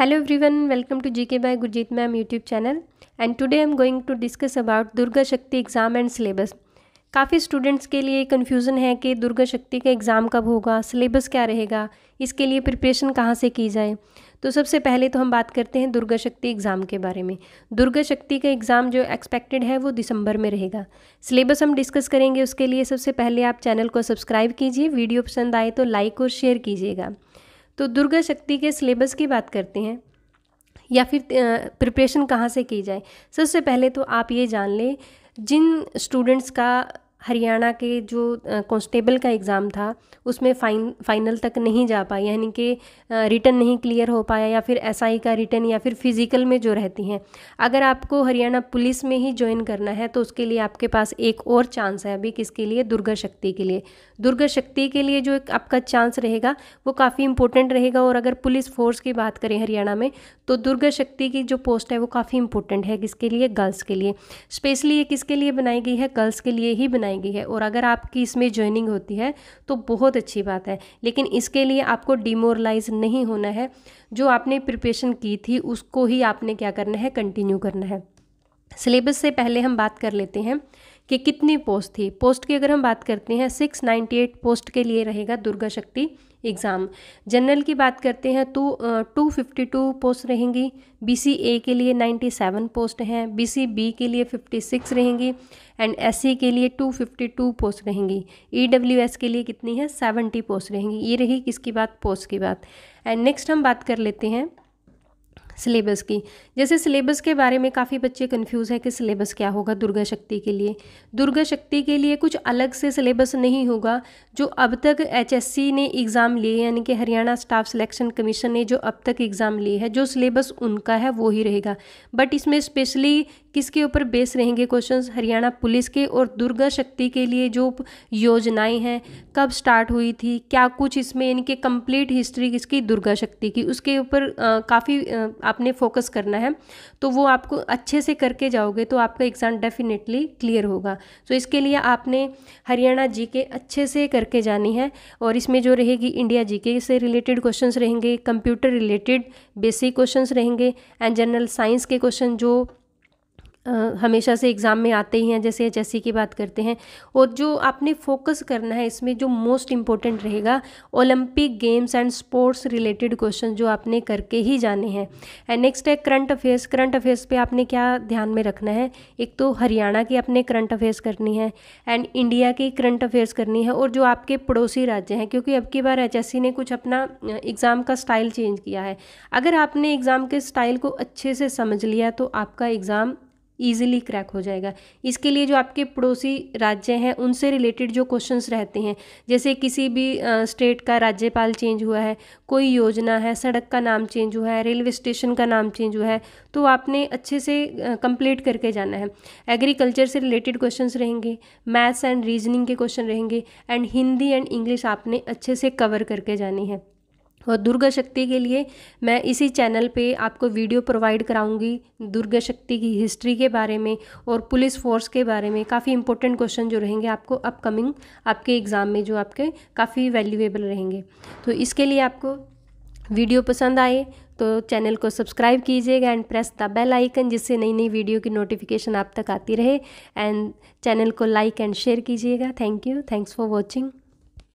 hello everyone welcome to GK by Gurjeet ma'am YouTube channel and today I am going to discuss about Durga Shakti exam and syllabus काफ़ी students के लिए confusion है कि दुर्गा शक्ति का exam कब होगा सिलेबस क्या रहेगा इसके लिए प्रिपरेशन कहाँ से की जाए तो सबसे पहले तो हम बात करते हैं दुर्गा शक्ति एग्ज़ाम के बारे में दुर्गा शक्ति का एग्ज़ाम जो एक्सपेक्टेड है वो दिसंबर में रहेगा सिलेबस हम डिस्कस करेंगे उसके लिए सबसे पहले आप चैनल को सब्सक्राइब कीजिए वीडियो पसंद आए तो लाइक और शेयर कीजिएगा तो दुर्गा शक्ति के सिलेबस की बात करते हैं या फिर प्रिपरेशन कहाँ से की जाए सबसे पहले तो आप ये जान लें जिन स्टूडेंट्स का हरियाणा के जो कांस्टेबल का एग्ज़ाम था उसमें फाइन फाइनल तक नहीं जा पाई यानी कि रिटर्न नहीं क्लियर हो पाया या फिर एसआई का रिटर्न या फिर फिज़िकल में जो रहती हैं अगर आपको हरियाणा पुलिस में ही ज्वाइन करना है तो उसके लिए आपके पास एक और चांस है अभी किसके लिए दुर्गा शक्ति के लिए दुर्गा शक्ति के लिए जो एक आपका चांस रहेगा वो काफ़ी इंपॉर्टेंट रहेगा और अगर पुलिस फोर्स की बात करें हरियाणा में तो दुर्गा शक्ति की जो पोस्ट है वो काफ़ी इंपॉर्टेंट है किसके लिए गर्ल्स के लिए स्पेशली ये किसके लिए बनाई गई है गर्ल्स के लिए ही बनाई बनाई गई है और अगर आपकी इसमें ज्वाइनिंग होती है तो बहुत अच्छी बात है लेकिन इसके लिए आपको डिमोरलाइज नहीं होना है जो आपने प्रिपरेशन की थी उसको ही आपने क्या करना है कंटिन्यू करना है सिलेबस से पहले हम बात कर लेते हैं कि कितनी पोस्ट थी पोस्ट की अगर हम बात करते हैं सिक्स नाइन्टी एट पोस्ट के लिए रहेगा दुर्गा शक्ति एग्ज़ाम जनरल की बात करते हैं तो टू फिफ्टी टू पोस्ट रहेंगी बी सी ए के लिए नाइन्टी सेवन पोस्ट हैं बी सी बी के लिए फिफ्टी सिक्स रहेंगी एंड एस सी के लिए टू फिफ्टी टू पोस्ट रहेंगी ई डब्ल्यू एस के लिए कितनी है सेवेंटी पोस्ट रहेंगी ये रही किसकी बात पोस्ट की बात एंड नेक्स्ट हम बात कर लेते हैं सिलेबस की जैसे सिलेबस के बारे में काफ़ी बच्चे कंफ्यूज है कि सिलेबस क्या होगा दुर्गा शक्ति के लिए दुर्गा शक्ति के लिए कुछ अलग से सिलेबस नहीं होगा जो अब तक एचएससी ने एग्ज़ाम लिए यानी कि हरियाणा स्टाफ सिलेक्शन कमीशन ने जो अब तक एग्ज़ाम लिए है जो सिलेबस उनका है वो ही रहेगा बट इसमें स्पेशली किसके ऊपर बेस रहेंगे क्वेश्चंस हरियाणा पुलिस के और दुर्गा शक्ति के लिए जो योजनाएं हैं कब स्टार्ट हुई थी क्या कुछ इसमें इनके कंप्लीट हिस्ट्री किसकी दुर्गा शक्ति की उसके ऊपर काफ़ी आपने फोकस करना है तो वो आपको अच्छे से करके जाओगे तो आपका एग्ज़ाम डेफिनेटली क्लियर होगा तो इसके लिए आपने हरियाणा जी के अच्छे से करके जानी है और इसमें जो रहेगी इंडिया जी के से रिलेटेड क्वेश्चंस रहेंगे कंप्यूटर रिलेटेड बेसिक क्वेश्चंस रहेंगे एंड जनरल साइंस के क्वेश्चन जो हमेशा से एग्ज़ाम में आते ही हैं जैसे एच की बात करते हैं और जो आपने फोकस करना है इसमें जो मोस्ट इम्पोर्टेंट रहेगा Olympic games and sports related question जो आपने करके ही जाने हैं एंड नेक्स्ट है करंट अफेयर्स करंट अफेयर्स पे आपने क्या ध्यान में रखना है एक तो हरियाणा की आपने करंट अफेयर्स करनी है एंड इंडिया की करंट अफेयर्स करनी है और जो आपके पड़ोसी राज्य हैं क्योंकि अब की बार एच ने कुछ अपना एग्ज़ाम का स्टाइल चेंज किया है अगर आपने एग्ज़ाम के स्टाइल को अच्छे से समझ लिया तो आपका एग्ज़ाम ईजिली क्रैक हो जाएगा इसके लिए जो आपके पड़ोसी राज्य हैं उनसे रिलेटेड जो क्वेश्चंस रहते हैं जैसे किसी भी स्टेट का राज्यपाल चेंज हुआ है कोई योजना है सड़क का नाम चेंज हुआ है रेलवे स्टेशन का नाम चेंज हुआ है तो आपने अच्छे से कंप्लीट करके जाना है एग्रीकल्चर से रिलेटेड क्वेश्चन रहेंगे मैथ्स एंड रीजनिंग के क्वेश्चन रहेंगे एंड हिंदी एंड इंग्लिश आपने अच्छे से कवर करके जानी है और दुर्गा शक्ति के लिए मैं इसी चैनल पे आपको वीडियो प्रोवाइड कराऊंगी दुर्गा शक्ति की हिस्ट्री के बारे में और पुलिस फोर्स के बारे में काफ़ी इंपॉर्टेंट क्वेश्चन जो रहेंगे आपको अपकमिंग आपके एग्ज़ाम में जो आपके काफ़ी वैल्यूएबल रहेंगे तो इसके लिए आपको वीडियो पसंद आए तो चैनल को सब्सक्राइब कीजिएगा and press the bell icon जिससे नई नई वीडियो की नोटिफिकेशन आप तक आती रहे एंड चैनल को लाइक एंड शेयर कीजिएगा thank you thanks for watching